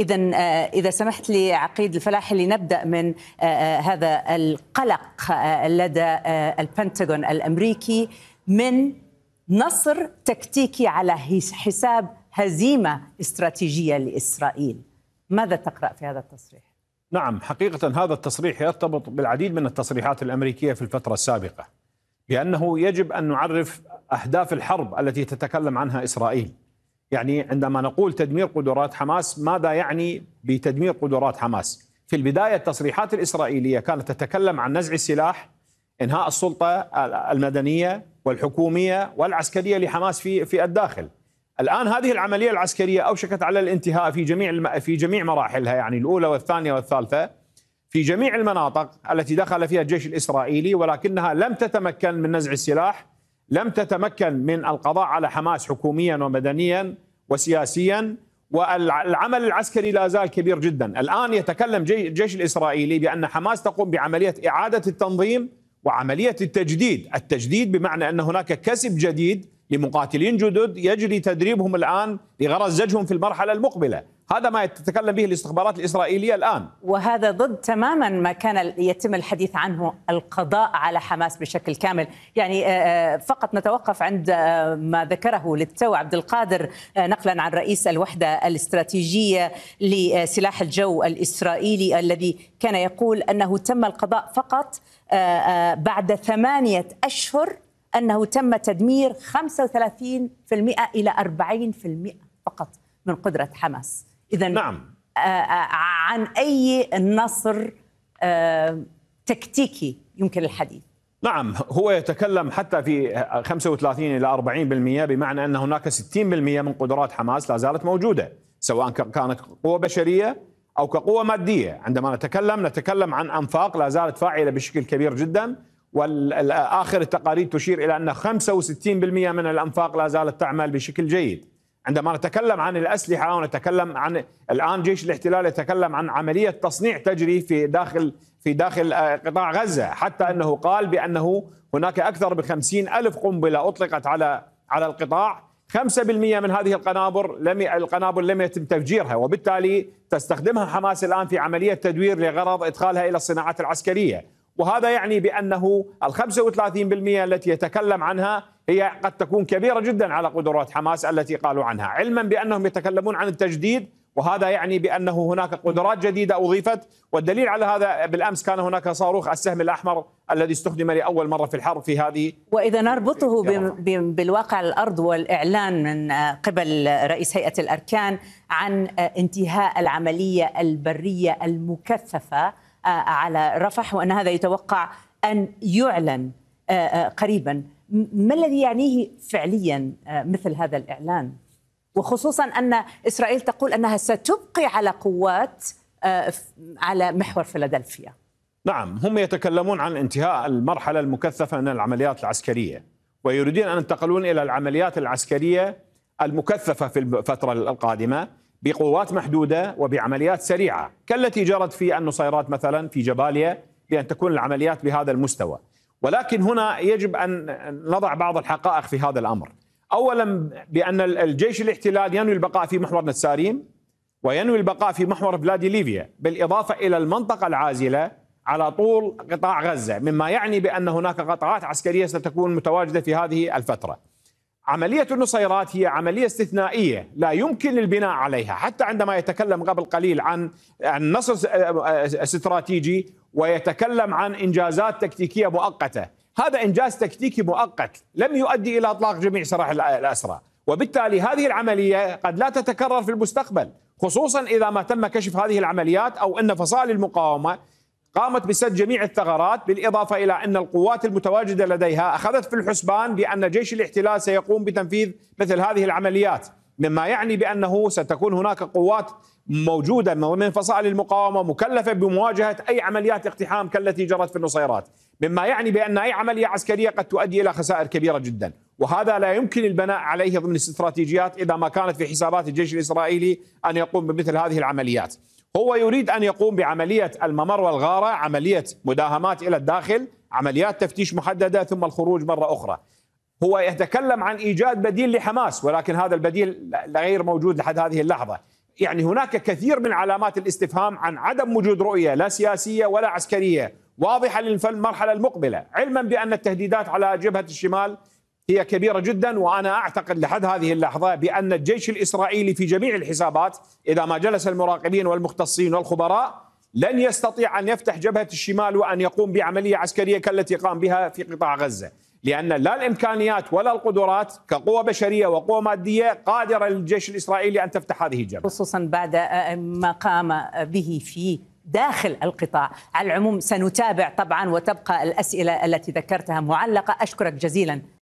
اذا آه، اذا سمحت لي عقيد الفلاحي لنبدا من آه، آه، هذا القلق لدى البنتاغون الامريكي من نصر تكتيكي على حساب هزيمه استراتيجيه لاسرائيل ماذا تقرا في هذا التصريح نعم حقيقه هذا التصريح يرتبط بالعديد من التصريحات الامريكيه في الفتره السابقه بانه يجب ان نعرف اهداف الحرب التي تتكلم عنها اسرائيل يعني عندما نقول تدمير قدرات حماس ماذا يعني بتدمير قدرات حماس؟ في البدايه التصريحات الاسرائيليه كانت تتكلم عن نزع السلاح انهاء السلطه المدنيه والحكوميه والعسكريه لحماس في في الداخل. الان هذه العمليه العسكريه اوشكت على الانتهاء في جميع في جميع مراحلها يعني الاولى والثانيه والثالثه في جميع المناطق التي دخل فيها الجيش الاسرائيلي ولكنها لم تتمكن من نزع السلاح، لم تتمكن من القضاء على حماس حكوميا ومدنيا وسياسيا والعمل العسكري لا زال كبير جدا الآن يتكلم الجيش الإسرائيلي بأن حماس تقوم بعملية إعادة التنظيم وعملية التجديد التجديد بمعنى أن هناك كسب جديد لمقاتلين جدد يجري تدريبهم الآن لغرض زجهم في المرحلة المقبلة هذا ما تتكلم به الاستخبارات الإسرائيلية الآن وهذا ضد تماما ما كان يتم الحديث عنه القضاء على حماس بشكل كامل يعني آه، آه، فقط نتوقف عند آه، ما ذكره للتو عبد القادر نقلا عن رئيس الوحدة الاستراتيجية لسلاح الجو الإسرائيلي الذي كان يقول أنه تم القضاء فقط بعد ثمانية أشهر أنه تم تدمير 35% إلى 40% فقط من قدرة حماس اذا نعم آه، آه، عن اي نصر آه، تكتيكي يمكن الحديث نعم هو يتكلم حتى في 35 الى 40% بمعنى ان هناك 60% من قدرات حماس لا زالت موجوده سواء كانت قوه بشريه او كقوه ماديه عندما نتكلم نتكلم عن انفاق لا زالت فاعله بشكل كبير جدا واخر التقارير تشير الى ان 65% من الانفاق لا زالت تعمل بشكل جيد عندما نتكلم عن الأسلحة ونتكلم عن الآن جيش الاحتلال يتكلم عن عملية تصنيع تجري في داخل في داخل آه، قطاع غزة حتى أنه قال بأنه هناك أكثر بخمسين ألف قنبلة أطلقت على على القطاع 5% من هذه القنابر لم القنابل لم يتم تفجيرها وبالتالي تستخدمها حماس الان في عمليه تدوير لغرض ادخالها الى الصناعات العسكريه وهذا يعني بانه ال 35% التي يتكلم عنها هي قد تكون كبيرة جدا على قدرات حماس التي قالوا عنها علما بأنهم يتكلمون عن التجديد وهذا يعني بأنه هناك قدرات جديدة أضيفت والدليل على هذا بالأمس كان هناك صاروخ السهم الأحمر الذي استخدم لأول مرة في الحرب في هذه وإذا نربطه بالواقع الأرض والإعلان من قبل رئيس هيئة الأركان عن انتهاء العملية البرية المكثفة آه، على رفح وأن هذا يتوقع أن يعلن آه، آه، قريباً ما الذي يعنيه فعليا آه، مثل هذا الإعلان؟ وخصوصا أن إسرائيل تقول أنها ستبقي على قوات آه، على محور فيلادلفيا نعم هم يتكلمون عن انتهاء المرحلة المكثفة من العمليات العسكرية ويريدون أن ينتقلون إلى العمليات العسكرية المكثفة في الفترة القادمة بقوات محدودة وبعمليات سريعة كالتي جرت في النصيرات مثلا في جباليا بأن تكون العمليات بهذا المستوى ولكن هنا يجب ان نضع بعض الحقائق في هذا الامر. اولا بان الجيش الاحتلال ينوي البقاء في محور نتساريم وينوي البقاء في محور بلادي ليبيا بالاضافه الى المنطقه العازله على طول قطاع غزه، مما يعني بان هناك قطاعات عسكريه ستكون متواجده في هذه الفتره. عملية النصيرات هي عملية استثنائية لا يمكن البناء عليها حتى عندما يتكلم قبل قليل عن نصر آه، استراتيجي ويتكلم عن إنجازات تكتيكية مؤقتة هذا إنجاز تكتيكي مؤقت لم يؤدي إلى إطلاق جميع سراح الأسرى وبالتالي هذه العملية قد لا تتكرر في المستقبل خصوصا إذا ما تم كشف هذه العمليات أو أن فصائل المقاومة قامت بسد جميع الثغرات بالإضافة إلى أن القوات المتواجدة لديها أخذت في الحسبان بأن جيش الاحتلال سيقوم بتنفيذ مثل هذه العمليات مما يعني بأنه ستكون هناك قوات موجودة من فصائل المقاومة مكلفة بمواجهة أي عمليات اقتحام كالتي جرت في النصيرات مما يعني بأن أي عملية عسكرية قد تؤدي إلى خسائر كبيرة جدا وهذا لا يمكن البناء عليه ضمن استراتيجيات إذا ما كانت في حسابات الجيش الإسرائيلي أن يقوم بمثل هذه العمليات هو يريد أن يقوم بعملية الممر والغارة عملية مداهمات إلى الداخل عمليات تفتيش محددة ثم الخروج مرة أخرى هو يتكلم عن إيجاد بديل لحماس ولكن هذا البديل غير موجود لحد هذه اللحظة يعني هناك كثير من علامات الاستفهام عن عدم وجود رؤية لا سياسية ولا عسكرية واضحة للمرحلة المقبلة علما بأن التهديدات على جبهة الشمال هي كبيرة جدا وأنا أعتقد لحد هذه اللحظة بأن الجيش الإسرائيلي في جميع الحسابات إذا ما جلس المراقبين والمختصين والخبراء لن يستطيع أن يفتح جبهة الشمال وأن يقوم بعملية عسكرية كالتي قام بها في قطاع غزة لأن لا الإمكانيات ولا القدرات كقوة بشرية وقوة مادية قادرة للجيش الإسرائيلي أن تفتح هذه الجبهة خصوصا بعد آه، ما قام به في داخل القطاع على العموم سنتابع طبعا وتبقى الأسئلة التي ذكرتها معلقة أشكرك جزيلا